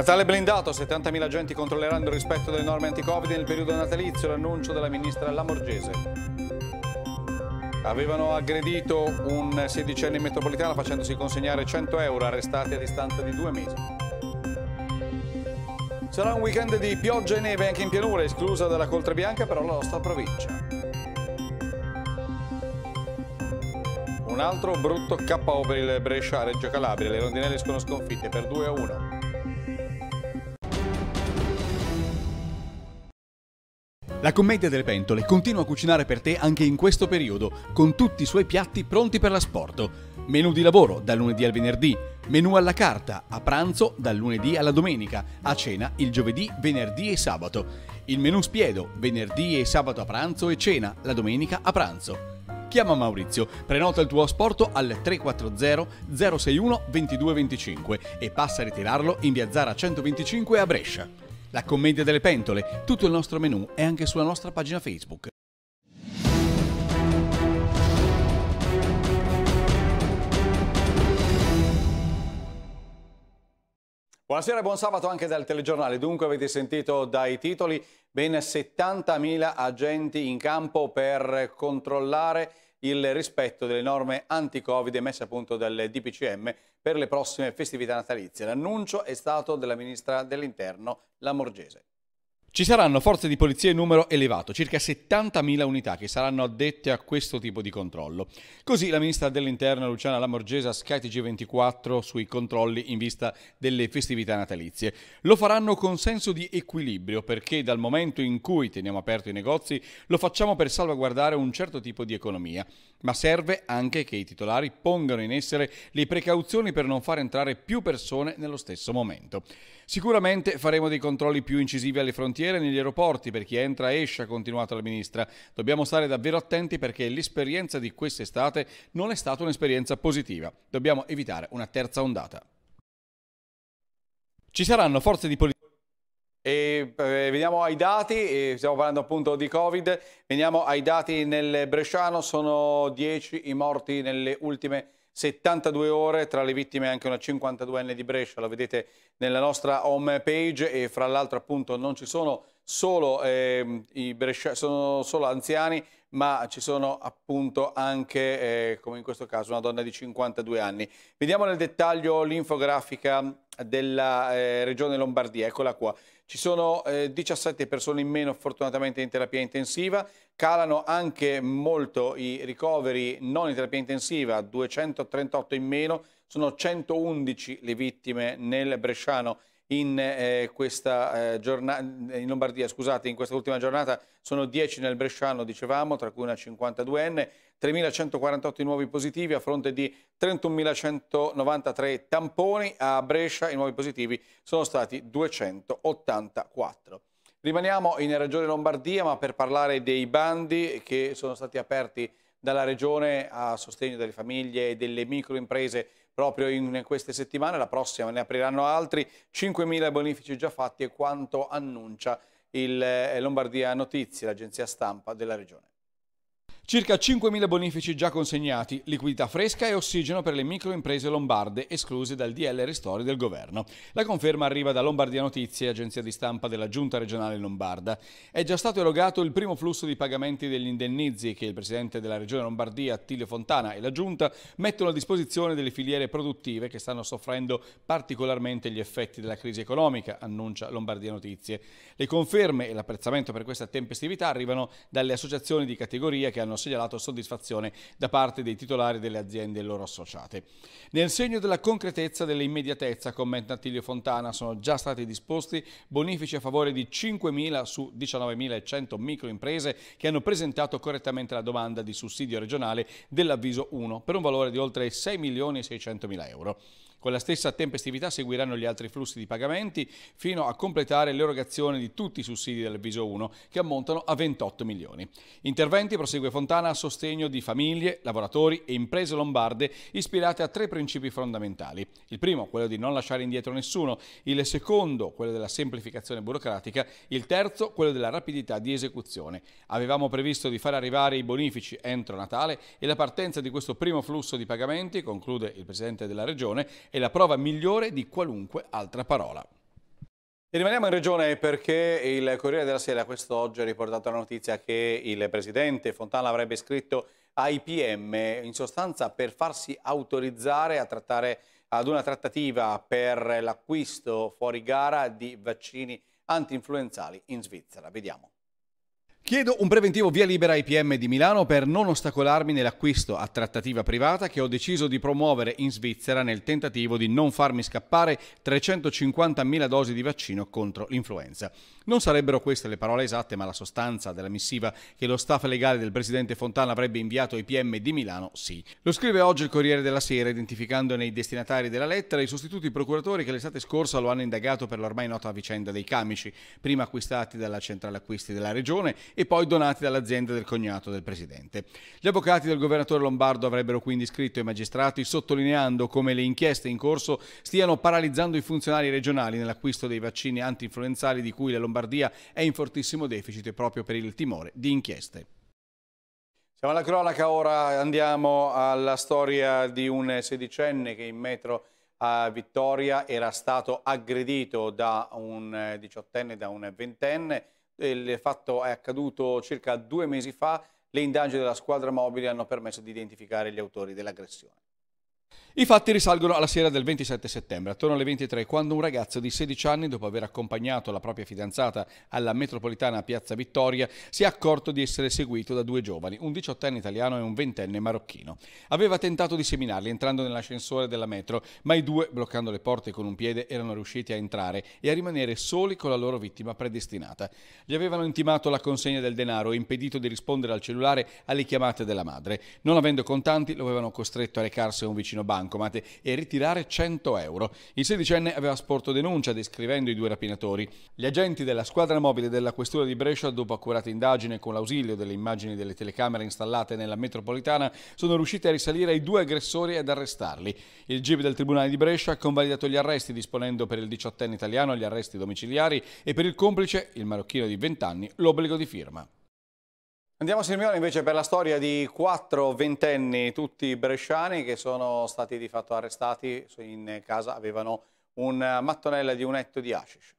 Natale blindato, 70.000 agenti controlleranno il rispetto delle norme anti-Covid nel periodo natalizio, l'annuncio della ministra Lamorgese. Avevano aggredito un sedicenne in metropolitana facendosi consegnare 100 euro, arrestati a distanza di due mesi. Sarà un weekend di pioggia e neve anche in pianura, esclusa dalla coltre bianca però la nostra provincia. Un altro brutto KO per il Brescia Reggio Calabria, le rondinelle sono sconfitte per 2 a 1. La commedia delle pentole continua a cucinare per te anche in questo periodo, con tutti i suoi piatti pronti per l'asporto. Menù di lavoro dal lunedì al venerdì, menù alla carta a pranzo dal lunedì alla domenica, a cena il giovedì, venerdì e sabato. Il menù spiedo venerdì e sabato a pranzo e cena la domenica a pranzo. Chiama Maurizio, prenota il tuo asporto al 340 061 2225 e passa a ritirarlo in via Zara 125 a Brescia la commedia delle pentole, tutto il nostro menu è anche sulla nostra pagina Facebook. Buonasera e buon sabato anche dal telegiornale. Dunque avete sentito dai titoli ben 70.000 agenti in campo per controllare il rispetto delle norme anti-Covid emesse a punto dal DPCM per le prossime festività natalizie. L'annuncio è stato della Ministra dell'Interno, la Morgese. Ci saranno forze di polizia in numero elevato, circa 70.000 unità che saranno addette a questo tipo di controllo. Così la ministra dell'Interno Luciana Lamorgesa skytg 24 sui controlli in vista delle festività natalizie. Lo faranno con senso di equilibrio perché dal momento in cui teniamo aperti i negozi lo facciamo per salvaguardare un certo tipo di economia. Ma serve anche che i titolari pongano in essere le precauzioni per non far entrare più persone nello stesso momento. Sicuramente faremo dei controlli più incisivi alle frontiere e negli aeroporti per chi entra e esce, ha continuato la ministra. Dobbiamo stare davvero attenti perché l'esperienza di quest'estate non è stata un'esperienza positiva. Dobbiamo evitare una terza ondata. Ci saranno forze di polizia e eh, veniamo ai dati, stiamo parlando appunto di Covid, veniamo ai dati nel Bresciano, sono 10 i morti nelle ultime 72 ore, tra le vittime anche una 52enne di Brescia, lo vedete nella nostra home page e fra l'altro appunto non ci sono solo, eh, sono solo anziani, ma ci sono appunto anche, eh, come in questo caso, una donna di 52 anni. Vediamo nel dettaglio l'infografica della eh, regione Lombardia, eccola qua. Ci sono eh, 17 persone in meno fortunatamente in terapia intensiva, calano anche molto i ricoveri non in terapia intensiva, 238 in meno, sono 111 le vittime nel Bresciano in, eh, questa, eh, giornata, in Lombardia, scusate, in questa ultima giornata sono 10 nel Bresciano, dicevamo, tra cui una 52enne, 3.148 nuovi positivi a fronte di 31.193 tamponi, a Brescia i nuovi positivi sono stati 284. Rimaniamo in Regione Lombardia, ma per parlare dei bandi che sono stati aperti dalla Regione a sostegno delle famiglie e delle microimprese proprio in queste settimane, la prossima ne apriranno altri, 5.000 bonifici già fatti e quanto annuncia il eh, Lombardia Notizie, l'agenzia stampa della regione. Circa 5.000 bonifici già consegnati, liquidità fresca e ossigeno per le microimprese lombarde escluse dal DL Ristori del governo. La conferma arriva da Lombardia Notizie, agenzia di stampa della Giunta regionale lombarda. È già stato erogato il primo flusso di pagamenti degli indennizi che il presidente della regione Lombardia, Attilio Fontana, e la Giunta mettono a disposizione delle filiere produttive che stanno soffrendo particolarmente gli effetti della crisi economica, annuncia Lombardia Notizie. Le conferme e l'apprezzamento per questa tempestività arrivano dalle associazioni di categoria che hanno segnalato soddisfazione da parte dei titolari delle aziende loro associate. Nel segno della concretezza e dell'immediatezza, commenta Attilio Fontana, sono già stati disposti bonifici a favore di 5.000 su 19.100 microimprese che hanno presentato correttamente la domanda di sussidio regionale dell'avviso 1 per un valore di oltre 6.600.000 euro. Con la stessa tempestività seguiranno gli altri flussi di pagamenti fino a completare l'erogazione di tutti i sussidi dell'avviso 1 che ammontano a 28 milioni. Interventi prosegue Fontana a sostegno di famiglie, lavoratori e imprese lombarde ispirate a tre principi fondamentali. Il primo, quello di non lasciare indietro nessuno, il secondo, quello della semplificazione burocratica, il terzo, quello della rapidità di esecuzione. Avevamo previsto di far arrivare i bonifici entro Natale e la partenza di questo primo flusso di pagamenti, conclude il Presidente della Regione, è la prova migliore di qualunque altra parola. E rimaniamo in regione perché il Corriere della Sera quest'oggi ha riportato la notizia che il presidente Fontana avrebbe scritto ai PM in sostanza per farsi autorizzare trattare, ad una trattativa per l'acquisto fuori gara di vaccini anti-influenzali in Svizzera. Vediamo. Chiedo un preventivo via libera ai PM di Milano per non ostacolarmi nell'acquisto a trattativa privata che ho deciso di promuovere in Svizzera nel tentativo di non farmi scappare 350.000 dosi di vaccino contro l'influenza. Non sarebbero queste le parole esatte, ma la sostanza della missiva che lo staff legale del presidente Fontana avrebbe inviato ai PM di Milano sì. Lo scrive oggi il Corriere della Sera, identificando nei destinatari della lettera i sostituti procuratori che l'estate scorsa lo hanno indagato per l'ormai nota vicenda dei camici, prima acquistati dalla centrale acquisti della regione e poi donati dall'azienda del cognato del presidente. Gli avvocati del governatore Lombardo avrebbero quindi scritto ai magistrati sottolineando come le inchieste in corso stiano paralizzando i funzionari regionali nell'acquisto dei vaccini anti-influenzali di cui la Lombardia è in fortissimo deficit proprio per il timore di inchieste. Siamo alla cronaca, ora andiamo alla storia di un sedicenne che in metro a Vittoria era stato aggredito da un eh, diciottenne e da un ventenne il fatto è accaduto circa due mesi fa, le indagini della squadra mobile hanno permesso di identificare gli autori dell'aggressione. I fatti risalgono alla sera del 27 settembre, attorno alle 23, quando un ragazzo di 16 anni, dopo aver accompagnato la propria fidanzata alla metropolitana Piazza Vittoria, si è accorto di essere seguito da due giovani, un 18enne italiano e un 20enne marocchino. Aveva tentato di seminarli entrando nell'ascensore della metro, ma i due, bloccando le porte con un piede, erano riusciti a entrare e a rimanere soli con la loro vittima predestinata. Gli avevano intimato la consegna del denaro e impedito di rispondere al cellulare alle chiamate della madre. Non avendo contanti, lo avevano costretto a recarsi a un vicino banco bancomat e ritirare 100 euro. Il sedicenne aveva sporto denuncia descrivendo i due rapinatori. Gli agenti della squadra mobile della Questura di Brescia, dopo accurata indagine con l'ausilio delle immagini delle telecamere installate nella metropolitana, sono riusciti a risalire ai due aggressori ed arrestarli. Il GIP del Tribunale di Brescia ha convalidato gli arresti disponendo per il diciottenne italiano gli arresti domiciliari e per il complice, il marocchino di 20 anni, l'obbligo di firma. Andiamo a Sirmione invece per la storia di quattro ventenni, tutti bresciani, che sono stati di fatto arrestati. In casa avevano un eh, mattonella di un etto di hashish.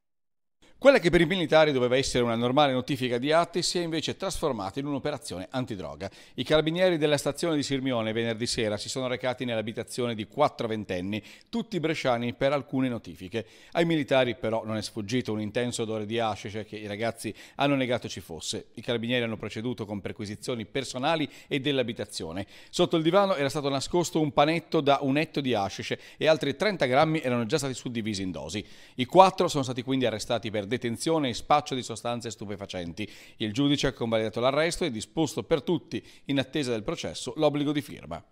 Quella che per i militari doveva essere una normale notifica di atti si è invece trasformata in un'operazione antidroga. I carabinieri della stazione di Sirmione venerdì sera si sono recati nell'abitazione di quattro ventenni, tutti bresciani per alcune notifiche. Ai militari però non è sfuggito un intenso odore di hashish che i ragazzi hanno negato ci fosse. I carabinieri hanno proceduto con perquisizioni personali e dell'abitazione. Sotto il divano era stato nascosto un panetto da un etto di hashish e altri 30 grammi erano già stati suddivisi in dosi. I quattro sono stati quindi arrestati per detenzione e spaccio di sostanze stupefacenti. Il giudice ha convalidato l'arresto e disposto per tutti, in attesa del processo, l'obbligo di firma.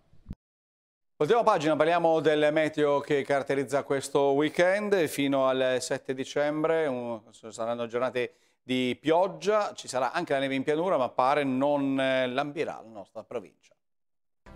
Ultima pagina, parliamo del meteo che caratterizza questo weekend fino al 7 dicembre, un, saranno giornate di pioggia, ci sarà anche la neve in pianura ma pare non eh, lambirà la nostra provincia.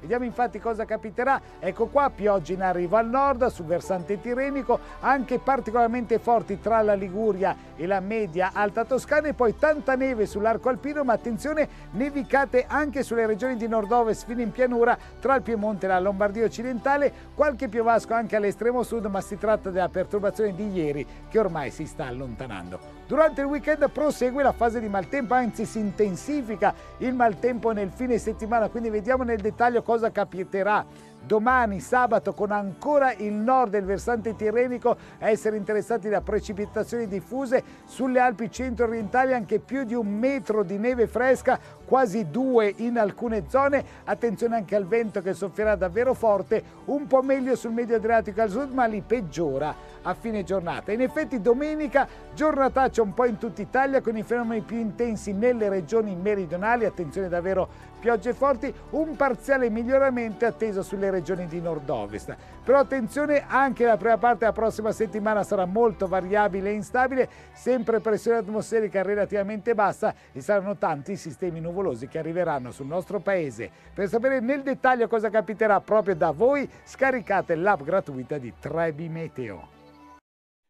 Vediamo infatti cosa capiterà. Ecco qua, pioggia in arrivo al nord, sul versante tirrenico, anche particolarmente forti tra la Liguria e la media alta Toscana e poi tanta neve sull'arco alpino, ma attenzione, nevicate anche sulle regioni di nord-ovest fino in pianura, tra il Piemonte e la Lombardia occidentale, qualche piovasco anche all'estremo sud, ma si tratta della perturbazione di ieri che ormai si sta allontanando. Durante il weekend prosegue la fase di maltempo, anzi si intensifica il maltempo nel fine settimana, quindi vediamo nel dettaglio cosa capiterà domani sabato con ancora il nord del versante tirrenico a essere interessati da precipitazioni diffuse sulle Alpi centro-orientali anche più di un metro di neve fresca quasi due in alcune zone attenzione anche al vento che soffierà davvero forte un po' meglio sul medio Adriatico al sud ma lì peggiora a fine giornata in effetti domenica giornataccia un po' in tutta Italia con i fenomeni più intensi nelle regioni meridionali attenzione davvero Piogge forti, un parziale miglioramento atteso sulle regioni di nord-ovest. Però attenzione, anche la prima parte della prossima settimana sarà molto variabile e instabile, sempre pressione atmosferica relativamente bassa e saranno tanti i sistemi nuvolosi che arriveranno sul nostro paese. Per sapere nel dettaglio cosa capiterà proprio da voi, scaricate l'app gratuita di Trebi Meteo.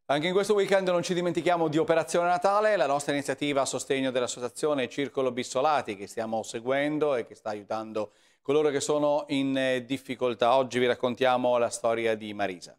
Anche in questo weekend non ci dimentichiamo di Operazione Natale, la nostra iniziativa a sostegno dell'associazione Circolo Bissolati che stiamo seguendo e che sta aiutando coloro che sono in eh, difficoltà. Oggi vi raccontiamo la storia di Marisa.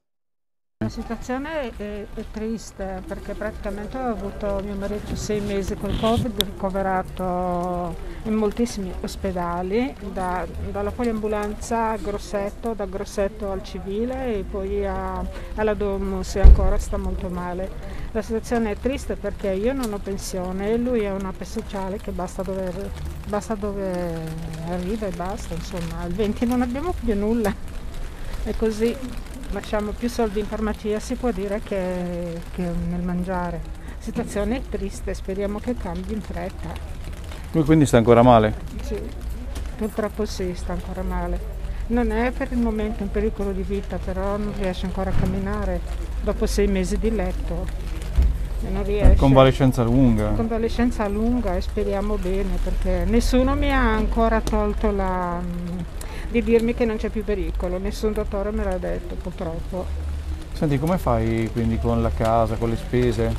La situazione è, è, triste perché praticamente ho avuto mio marito sei mesi col Covid, ricoverato in moltissimi ospedali, da, dalla poliambulanza a Grossetto, da Grossetto al civile e poi a, alla Domus e ancora sta molto male. La situazione è triste perché io non ho pensione e lui è una ape sociale che basta dove, basta dove arriva e basta, insomma, al 20 non abbiamo più nulla. È così lasciamo più soldi in farmacia si può dire che, che nel mangiare. La situazione è triste, speriamo che cambi in fretta. Lui quindi sta ancora male? Sì, purtroppo sì, sta ancora male. Non è per il momento in pericolo di vita, però non riesce ancora a camminare dopo sei mesi di letto. Convalescenza lunga. Convalescenza lunga e speriamo bene perché nessuno mi ha ancora tolto la, di dirmi che non c'è più pericolo, nessun dottore me l'ha detto purtroppo. Senti, come fai quindi con la casa, con le spese?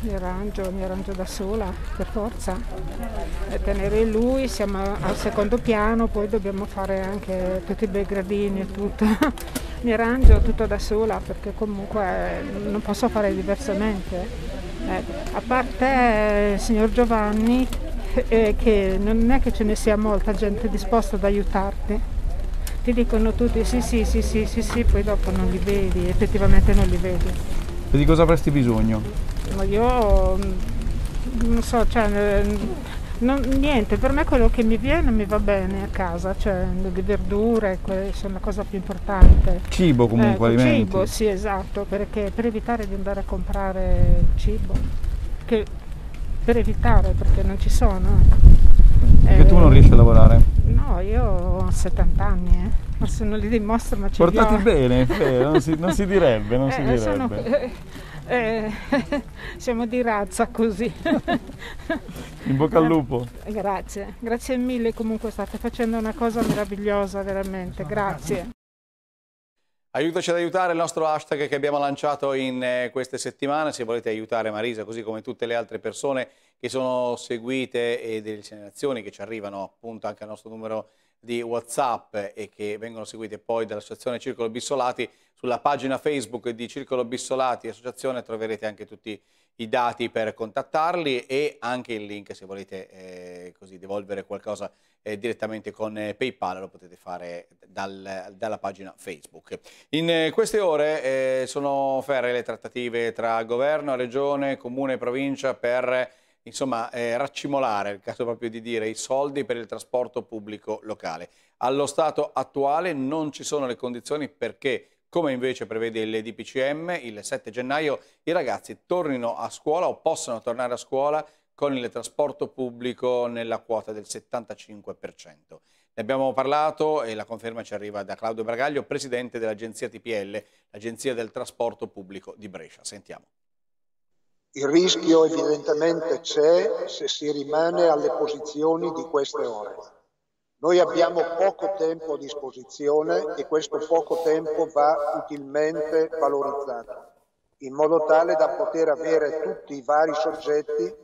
Mi arrangio, mi arrangio da sola, per forza. E tenere lui, siamo al secondo piano, poi dobbiamo fare anche tutti i bei gradini e tutto. mi arrangio tutto da sola perché comunque non posso fare diversamente. Eh, a parte il eh, signor Giovanni, eh, che non è che ce ne sia molta gente disposta ad aiutarti ti dicono tutti sì sì sì sì sì sì, poi dopo non li vedi, effettivamente non li vedi. E di cosa avresti bisogno? Ma io mm, non so, cioè non, niente, per me quello che mi viene mi va bene a casa, cioè le verdure sono la cosa più importante. Cibo comunque, eh, alimenti. Cibo, sì esatto, perché per evitare di andare a comprare cibo, che, per evitare perché non ci sono. Ecco. Perché eh, tu non riesci a lavorare? No, io ho 70 anni, eh. ma sono lì di ma ci Portati viola. bene, eh, non, si, non, si, direbbe, non eh, si direbbe. Sono, eh, siamo di razza così. In bocca al lupo. Grazie, grazie mille comunque state facendo una cosa meravigliosa veramente, grazie. Aiutaci ad aiutare il nostro hashtag che abbiamo lanciato in eh, queste settimane, se volete aiutare Marisa così come tutte le altre persone che sono seguite e delle segnalazioni che ci arrivano appunto anche al nostro numero di Whatsapp e che vengono seguite poi dall'associazione Circolo Bissolati, sulla pagina Facebook di Circolo Bissolati Associazione troverete anche tutti i dati per contattarli e anche il link se volete eh, così devolvere qualcosa eh, direttamente con eh, PayPal lo potete fare dal, dalla pagina Facebook. In eh, queste ore eh, sono ferre le trattative tra governo, regione, comune e provincia per insomma, eh, raccimolare, il caso proprio di dire, i soldi per il trasporto pubblico locale. Allo stato attuale non ci sono le condizioni perché, come invece prevede il DPCM, il 7 gennaio i ragazzi tornino a scuola o possano tornare a scuola con il trasporto pubblico nella quota del 75%. Ne abbiamo parlato e la conferma ci arriva da Claudio Bragaglio, presidente dell'agenzia TPL, l'agenzia del trasporto pubblico di Brescia. Sentiamo. Il rischio evidentemente c'è se si rimane alle posizioni di queste ore. Noi abbiamo poco tempo a disposizione e questo poco tempo va utilmente valorizzato, in modo tale da poter avere tutti i vari soggetti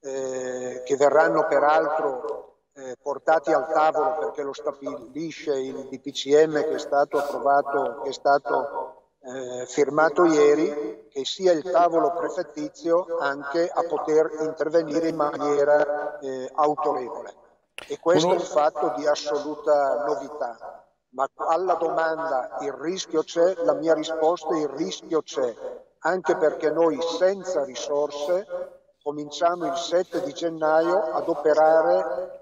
eh, che verranno peraltro eh, portati al tavolo perché lo stabilisce il DPCM che è stato approvato, che è stato eh, firmato ieri che sia il tavolo prefettizio anche a poter intervenire in maniera eh, autorevole. E questo è un fatto di assoluta novità. Ma alla domanda il rischio c'è, la mia risposta è il rischio c'è, anche perché noi senza risorse cominciamo il 7 di gennaio ad operare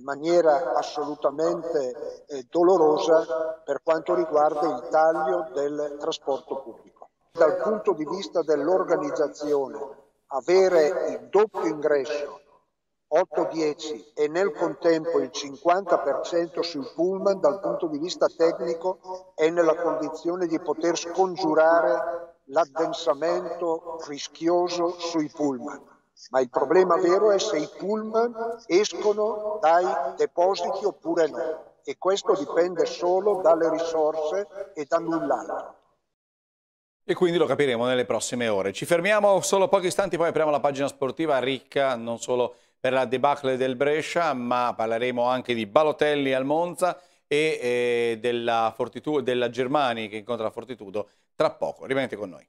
in maniera assolutamente eh, dolorosa per quanto riguarda il taglio del trasporto pubblico. Dal punto di vista dell'organizzazione, avere il doppio ingresso 8-10 e nel contempo il 50% sui pullman dal punto di vista tecnico è nella condizione di poter scongiurare l'addensamento rischioso sui pullman ma il problema vero è se i pullman escono dai depositi oppure no e questo dipende solo dalle risorse e da null'altro. E quindi lo capiremo nelle prossime ore. Ci fermiamo solo pochi istanti, poi apriamo la pagina sportiva ricca non solo per la debacle del Brescia, ma parleremo anche di Balotelli al Monza e eh, della, della Germania che incontra la Fortitudo tra poco. Rimanete con noi.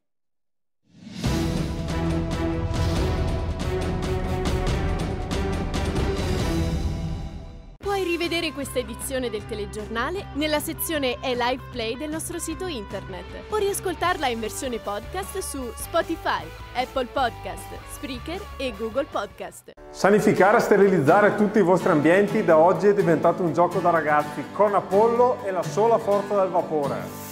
Rivedere questa edizione del telegiornale nella sezione e live play del nostro sito internet o riascoltarla in versione podcast su Spotify, Apple Podcast, Spreaker e Google Podcast. Sanificare e sterilizzare tutti i vostri ambienti da oggi è diventato un gioco da ragazzi con Apollo e la sola forza del vapore.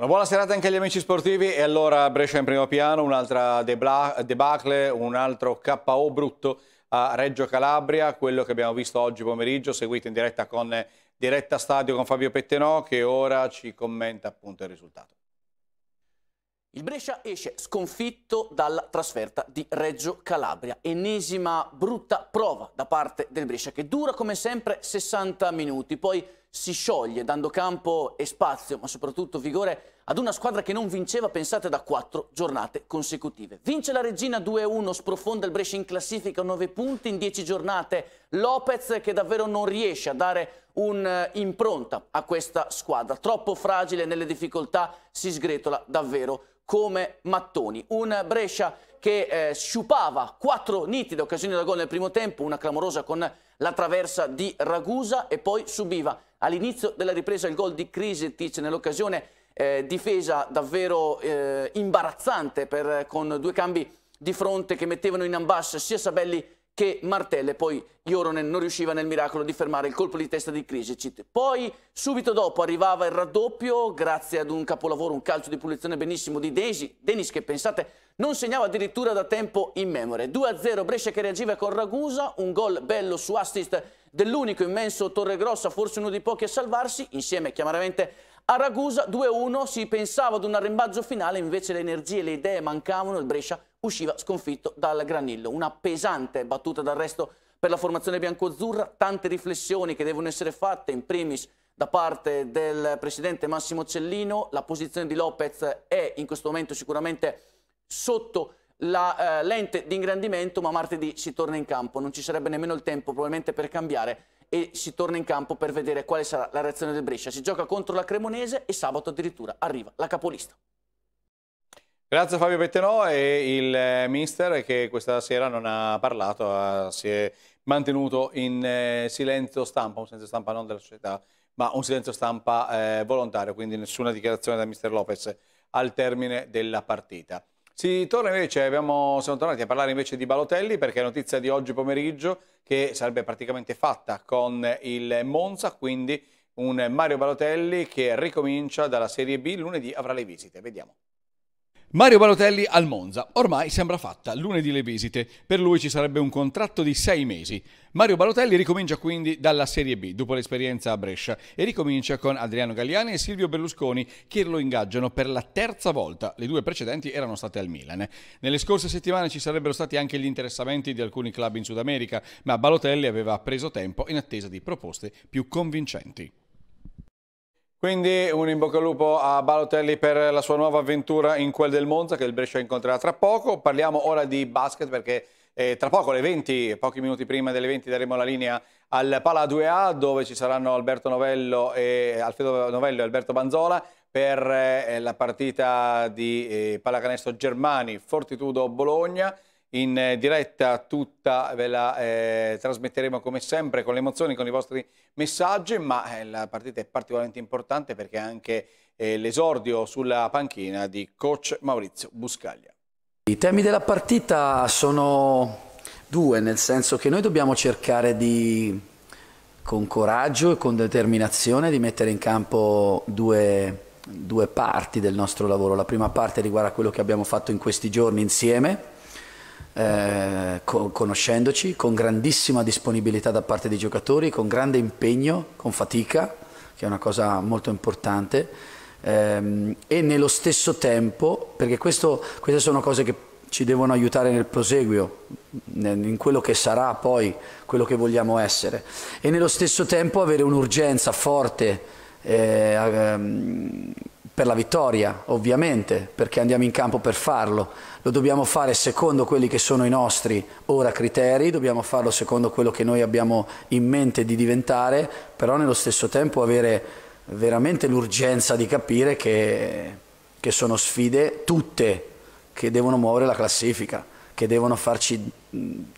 Una buona serata anche agli amici sportivi e allora Brescia in primo piano, un'altra debacle, un altro KO brutto a Reggio Calabria, quello che abbiamo visto oggi pomeriggio, seguito in diretta con Diretta Stadio con Fabio Pettenò che ora ci commenta appunto il risultato. Il Brescia esce sconfitto dalla trasferta di Reggio Calabria, ennesima brutta prova da parte del Brescia che dura come sempre 60 minuti, poi si scioglie dando campo e spazio, ma soprattutto vigore, ad una squadra che non vinceva, pensate, da quattro giornate consecutive. Vince la Regina 2-1, sprofonda il Brescia in classifica 9 punti in 10 giornate. Lopez che davvero non riesce a dare un'impronta eh, a questa squadra. Troppo fragile nelle difficoltà, si sgretola davvero come mattoni. Un Brescia che eh, sciupava quattro nitide occasioni da gol nel primo tempo, una clamorosa con la traversa di Ragusa e poi subiva all'inizio della ripresa il gol di Krisetic nell'occasione eh, difesa davvero eh, imbarazzante per, con due cambi di fronte che mettevano in ambascia sia Sabelli che Martelle, poi Joronen non riusciva nel miracolo di fermare il colpo di testa di Krisicic. Poi subito dopo arrivava il raddoppio grazie ad un capolavoro, un calcio di punizione benissimo di Desi, Denis che pensate non segnava addirittura da tempo in memoria. 2-0 Brescia che reagiva con Ragusa, un gol bello su assist dell'unico immenso Torregrossa, forse uno dei pochi a salvarsi, insieme chiaramente a Ragusa 2-1 si pensava ad un arrembaggio finale, invece le energie e le idee mancavano, il Brescia usciva sconfitto dal Granillo. Una pesante battuta d'arresto per la formazione biancoazzurra, tante riflessioni che devono essere fatte, in primis da parte del presidente Massimo Cellino, la posizione di Lopez è in questo momento sicuramente sotto la eh, lente di ingrandimento, ma martedì si torna in campo, non ci sarebbe nemmeno il tempo probabilmente per cambiare e si torna in campo per vedere quale sarà la reazione del Brescia. Si gioca contro la Cremonese e sabato addirittura arriva la capolista. Grazie Fabio Bettenò e il eh, mister che questa sera non ha parlato, si è mantenuto in eh, silenzio stampa, un silenzio stampa non della società, ma un silenzio stampa eh, volontario, quindi nessuna dichiarazione da mister Lopez al termine della partita. Si torna invece, abbiamo, siamo tornati a parlare invece di Balotelli perché è notizia di oggi pomeriggio che sarebbe praticamente fatta con il Monza, quindi un Mario Balotelli che ricomincia dalla Serie B, lunedì avrà le visite, vediamo. Mario Balotelli al Monza. Ormai sembra fatta, lunedì le visite. Per lui ci sarebbe un contratto di sei mesi. Mario Balotelli ricomincia quindi dalla Serie B, dopo l'esperienza a Brescia, e ricomincia con Adriano Galliani e Silvio Berlusconi, che lo ingaggiano per la terza volta. Le due precedenti erano state al Milan. Nelle scorse settimane ci sarebbero stati anche gli interessamenti di alcuni club in Sud America, ma Balotelli aveva preso tempo in attesa di proposte più convincenti. Quindi un in bocca al lupo a Balotelli per la sua nuova avventura in quel del Monza che il Brescia incontrerà tra poco. Parliamo ora di basket perché eh, tra poco alle 20, pochi minuti prima delle 20 daremo la linea al Pala 2A dove ci saranno Alberto Novello e, Alfredo Novello e Alberto Banzola per eh, la partita di eh, pallacanestro Germani Fortitudo Bologna in eh, diretta tutta, ve la eh, trasmetteremo come sempre con le emozioni, con i vostri messaggi, ma eh, la partita è particolarmente importante perché è anche eh, l'esordio sulla panchina di coach Maurizio Buscaglia. I temi della partita sono due, nel senso che noi dobbiamo cercare di, con coraggio e con determinazione, di mettere in campo due due parti del nostro lavoro. La prima parte riguarda quello che abbiamo fatto in questi giorni insieme, eh, conoscendoci, con grandissima disponibilità da parte dei giocatori, con grande impegno, con fatica, che è una cosa molto importante, ehm, e nello stesso tempo, perché questo, queste sono cose che ci devono aiutare nel proseguio, in quello che sarà poi, quello che vogliamo essere, e nello stesso tempo avere un'urgenza forte eh, ehm, per la vittoria, ovviamente, perché andiamo in campo per farlo. Lo dobbiamo fare secondo quelli che sono i nostri ora criteri, dobbiamo farlo secondo quello che noi abbiamo in mente di diventare, però nello stesso tempo avere veramente l'urgenza di capire che, che sono sfide tutte che devono muovere la classifica, che devono farci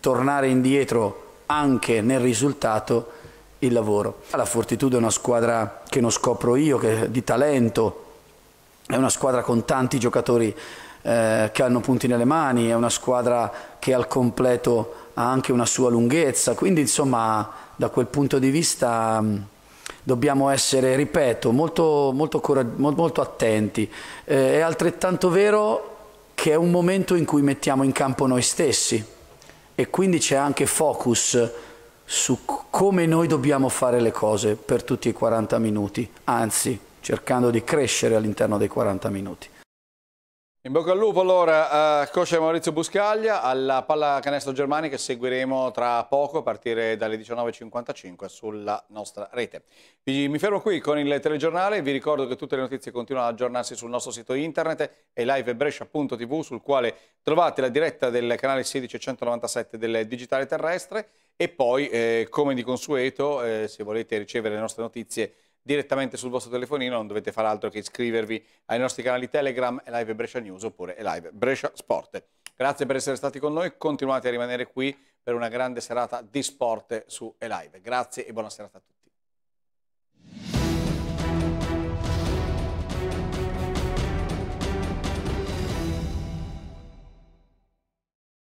tornare indietro anche nel risultato il lavoro. La Fortitudo è una squadra che non scopro io, che, di talento, è una squadra con tanti giocatori eh, che hanno punti nelle mani, è una squadra che al completo ha anche una sua lunghezza, quindi insomma da quel punto di vista mh, mm, dobbiamo essere, ripeto, molto, molto, molto attenti. Eh, è altrettanto vero che è un momento in cui mettiamo in campo noi stessi e quindi c'è anche focus su come noi dobbiamo fare le cose per tutti i 40 minuti, anzi cercando di crescere all'interno dei 40 minuti. In bocca al lupo allora a eh, coach Maurizio Buscaglia alla pallacanestro Germani che seguiremo tra poco a partire dalle 19.55 sulla nostra rete. Mi fermo qui con il telegiornale, vi ricordo che tutte le notizie continuano ad aggiornarsi sul nostro sito internet e livebrescia.tv sul quale trovate la diretta del canale 16 del Digitale Terrestre e poi eh, come di consueto eh, se volete ricevere le nostre notizie direttamente sul vostro telefonino, non dovete fare altro che iscrivervi ai nostri canali Telegram, Live Brescia News oppure Live Brescia Sport. Grazie per essere stati con noi, continuate a rimanere qui per una grande serata di sport su Elive. Grazie e buona serata a tutti.